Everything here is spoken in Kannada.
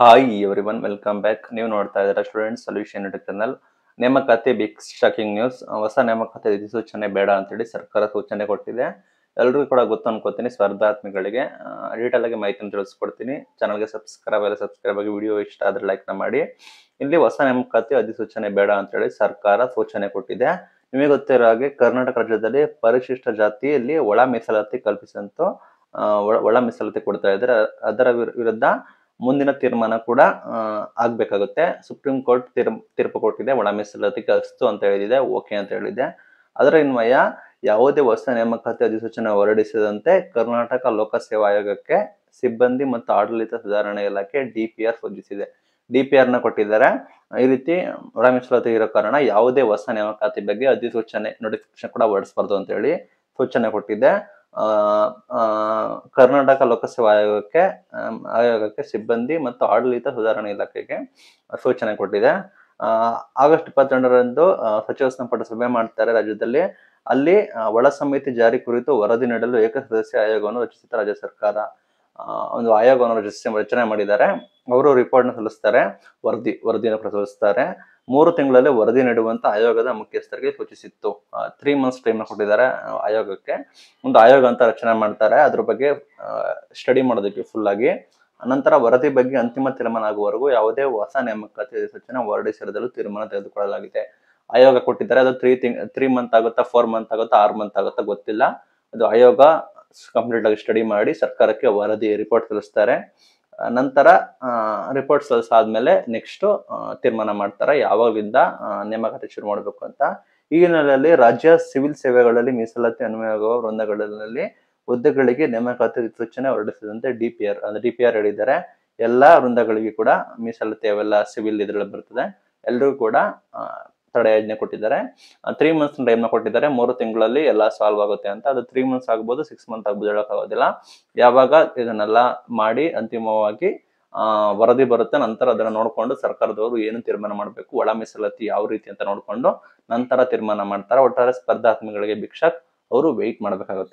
hi everyone welcome back ನೀವು ನೋಡ್ತಾ ಇದ್ದೀರಾ ಸ್ಟೂಡೆಂಟ್ ಸೊಲ್ಯೂಷನ್ ಯೂಟ್ಯೂಬ್ ಚಾನಲ್ ನೇಮಕಾತಿ ಬಿಗ್ ಶಾಕಿಂಗ್ ನ್ಯೂಸ್ ಹೊಸ ನೇಮಕಾತಿ ಅಧಿಸೂಚನೆ ಬೇಡ ಅಂತೇಳಿ ಸರ್ಕಾರ ಸೂಚನೆ ಕೊಟ್ಟಿದೆ ಎಲ್ರಿಗೂ ಕೂಡ ಗೊತ್ತು ಅನ್ಕೋತೀನಿ ಸ್ಪರ್ಧಾತ್ಮಿಗಳಿಗೆ ಡೀಟೇಲ್ ಆಗಿ ಮಾಹಿತಿಯನ್ನು ತಿಳಿಸ್ಕೊಡ್ತೀನಿ ಚಾನಲ್ಗೆ ಸಬ್ಸ್ಕ್ರೈಬ್ ಆಗಿ ಸಬ್ಸ್ಕ್ರೈಬ್ ಆಗಿ ವಿಡಿಯೋ ಇಷ್ಟ ಆದರೆ ನ ಮಾಡಿ ಇಲ್ಲಿ ಹೊಸ ನೇಮಕಾತಿ ಅಧಿಸೂಚನೆ ಬೇಡ ಅಂತೇಳಿ ಸರ್ಕಾರ ಸೂಚನೆ ಕೊಟ್ಟಿದೆ ನಿಮಗೆ ಗೊತ್ತಿರೋ ಹಾಗೆ ಕರ್ನಾಟಕ ರಾಜ್ಯದಲ್ಲಿ ಪರಿಶಿಷ್ಟ ಜಾತಿಯಲ್ಲಿ ಒಳ ಮೀಸಲಾತಿ ಕಲ್ಪಿಸಂತೂ ಒಳ ಮೀಸಲಾತಿ ಕೊಡ್ತಾ ಇದ್ದಾರೆ ಅದರ ವಿರುದ್ಧ ಮುಂದಿನ ತೀರ್ಮಾನ ಕೂಡ ಆಗ್ಬೇಕಾಗುತ್ತೆ ಸುಪ್ರೀಂ ಕೋರ್ಟ್ ತೀರ್ಪು ಕೊಟ್ಟಿದೆ ಒಳ ಮೀಸಲಾತಿಗೆ ಅಸ್ತು ಅಂತ ಹೇಳಿದೆ ಓಕೆ ಅಂತ ಹೇಳಿದೆ ಅದರ ಅನ್ವಯ ಯಾವುದೇ ಹೊಸ ನೇಮಕಾತಿ ಅಧಿಸೂಚನೆ ಹೊರಡಿಸದಂತೆ ಕರ್ನಾಟಕ ಲೋಕಸೇವಾ ಆಯೋಗಕ್ಕೆ ಸಿಬ್ಬಂದಿ ಮತ್ತು ಆಡಳಿತ ಸುಧಾರಣೆ ಇಲಾಖೆ ಡಿ ಪಿ ಆರ್ ಸೂಚಿಸಿದೆ ಡಿ ಪಿ ಆರ್ನ ಕೊಟ್ಟಿದ್ದಾರೆ ಈ ರೀತಿ ಒಳ ಮೀಸಲಾತಿ ಇರೋ ಕಾರಣ ಯಾವುದೇ ಹೊಸ ನೇಮಕಾತಿ ಬಗ್ಗೆ ಅಧಿಸೂಚನೆ ನೋಟಿಫಿಕೇಶನ್ ಕೂಡ ಹೊರಡಿಸಬಾರ್ದು ಅಂತ ಹೇಳಿ ಸೂಚನೆ ಕೊಟ್ಟಿದೆ ಕರ್ನಾಟಕ ಲೋಕಸೇವಾ ಆಯೋಗಕ್ಕೆ ಆಯೋಗಕ್ಕೆ ಸಿಬ್ಬಂದಿ ಮತ್ತು ಆಡಳಿತ ಸುಧಾರಣೆ ಇಲಾಖೆಗೆ ಸೂಚನೆ ಕೊಟ್ಟಿದೆ ಆಗಸ್ಟ್ ಇಪ್ಪತ್ತೆರಡರಂದು ಸಚಿವ ಸಂಪುಟ ಸಭೆ ಮಾಡ್ತಾರೆ ರಾಜ್ಯದಲ್ಲಿ ಅಲ್ಲಿ ಒಳ ಸಮಿತಿ ಜಾರಿ ಕುರಿತು ವರದಿ ನೀಡಲು ಏಕ ಸದಸ್ಯ ಆಯೋಗವನ್ನು ರಚಿಸಿದ ರಾಜ್ಯ ಸರ್ಕಾರ ಒಂದು ಆಯೋಗವನ್ನು ರಚಿಸಿ ರಚನೆ ಮಾಡಿದ್ದಾರೆ ಅವರು ರಿಪೋರ್ಟ್ನ ಸಲ್ಲಿಸ್ತಾರೆ ವರದಿ ವರದಿಯನ್ನು ಸಲ್ಲಿಸ್ತಾರೆ ಮೂರು ತಿಂಗಳಲ್ಲಿ ವರದಿ ನೀಡುವಂತ ಆಯೋಗದ ಮುಖ್ಯಸ್ಥರಿಗೆ ಸೂಚಿಸಿತ್ತು ತ್ರೀ ಮಂತ್ಸ್ ಟೈಮ್ ಕೊಟ್ಟಿದ್ದಾರೆ ಆಯೋಗಕ್ಕೆ ಒಂದು ಆಯೋಗ ಅಂತ ರಚನೆ ಮಾಡ್ತಾರೆ ಅದ್ರ ಬಗ್ಗೆ ಸ್ಟಡಿ ಮಾಡೋದಕ್ಕೆ ಫುಲ್ ಆಗಿ ನಂತರ ವರದಿ ಬಗ್ಗೆ ಅಂತಿಮ ತೀರ್ಮಾನ ಆಗುವವರೆಗೂ ಯಾವುದೇ ಹೊಸ ನೇಮಕಾತಿ ಸೂಚನೆ ಹೊರಡಿಸಿರದಲ್ಲೂ ತೀರ್ಮಾನ ತೆಗೆದುಕೊಳ್ಳಲಾಗಿದೆ ಆಯೋಗ ಕೊಟ್ಟಿದ್ದಾರೆ ಅದು ತ್ರೀ ತಿಂಗ್ ತ್ರೀ ಮಂತ್ ಆಗುತ್ತಾ ಫೋರ್ ಮಂತ್ ಆಗುತ್ತಾ ಆರ್ ಮಂತ್ ಆಗುತ್ತಾ ಗೊತ್ತಿಲ್ಲ ಅದು ಆಯೋಗ ಕಂಪ್ಲೀಟ್ ಆಗಿ ಸ್ಟಡಿ ಮಾಡಿ ಸರ್ಕಾರಕ್ಕೆ ವರದಿ ರಿಪೋರ್ಟ್ ಸಲ್ಲಿಸ್ತಾರೆ ನಂತರ ರಿಪೋರ್ಟ್ ಸಲ್ಲಿಸಾದ್ಮೇಲೆ ನೆಕ್ಸ್ಟ್ ತೀರ್ಮಾನ ಮಾಡ್ತಾರೆ ಯಾವಾಗಲಿಂದ ನೇಮಕಾತಿ ಶುರು ಮಾಡಬೇಕು ಅಂತ ಹಿನ್ನೆಲೆಯಲ್ಲಿ ರಾಜ್ಯ ಸಿವಿಲ್ ಸೇವೆಗಳಲ್ಲಿ ಮೀಸಲಾತಿ ಅನ್ವಯವಾಗುವ ವೃಂದಗಳಲ್ಲಿ ಹುದ್ದೆಗಳಿಗೆ ನೇಮಕಾತಿ ಸೂಚನೆ ಹೊರಡಿಸಿದಂತೆ ಡಿ ಪಿ ಆರ್ ಅಂದ್ರೆ ಡಿ ಪಿ ಆರ್ ಹೇಳಿದ್ದಾರೆ ಎಲ್ಲಾ ವೃಂದಗಳಿಗೆ ಕೂಡ ಮೀಸಲಾತಿ ಅವೆಲ್ಲ ಸಿವಿಲ್ ಇದ್ರಲ್ಲಿ ಬರ್ತದೆ ಎಲ್ರಿಗೂ ಕೂಡ ತಡೆಯಾಜ್ಞೆ ಕೊಟ್ಟಿದ್ದಾರೆ ತ್ರೀ ಮಂತ್ಸ್ ಟೈಮ್ನ ಕೊಟ್ಟಿದ್ದಾರೆ ಮೂರು ತಿಂಗಳಲ್ಲಿ ಎಲ್ಲ ಸಾಲ್ವ್ ಆಗುತ್ತೆ ಅಂತ ಅದು ತ್ರೀ ಮಂತ್ಸ್ ಆಗ್ಬೋದು ಸಿಕ್ಸ್ ಮಂತ್ ಆಗ್ಬೋದು ಹೇಳೋಕ್ಕಾಗೋದಿಲ್ಲ ಯಾವಾಗ ಇದನ್ನೆಲ್ಲ ಮಾಡಿ ಅಂತಿಮವಾಗಿ ವರದಿ ಬರುತ್ತೆ ನಂತರ ಅದನ್ನು ನೋಡಿಕೊಂಡು ಸರ್ಕಾರದವರು ಏನು ತೀರ್ಮಾನ ಮಾಡಬೇಕು ಒಳ ಮೀಸಲಾತಿ ಯಾವ ರೀತಿ ಅಂತ ನೋಡಿಕೊಂಡು ನಂತರ ತೀರ್ಮಾನ ಮಾಡ್ತಾರೆ ಒಟ್ಟಾರೆ ಸ್ಪರ್ಧಾತ್ಮಗಳಿಗೆ ಭಿಕ್ಷಕ್ ಅವರು ವೆಯ್ಟ್ ಮಾಡಬೇಕಾಗುತ್ತೆ